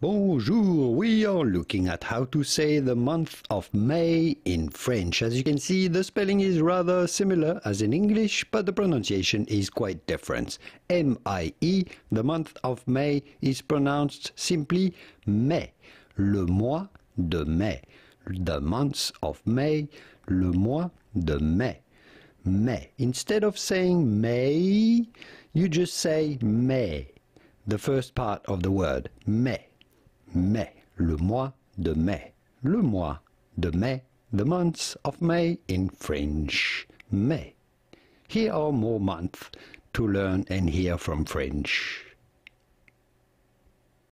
Bonjour, we are looking at how to say the month of May in French. As you can see, the spelling is rather similar as in English, but the pronunciation is quite different. M-I-E, the month of May, is pronounced simply mai, le mois de mai. The month of May, le mois de mai. May. Instead of saying May, you just say May, the first part of the word, May mai, le mois de mai, le mois de mai, the month of May in French, May. Here are more months to learn and hear from French.